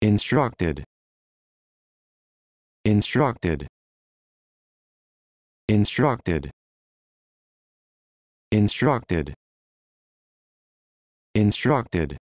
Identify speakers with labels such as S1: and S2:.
S1: instructed instructed instructed instructed instructed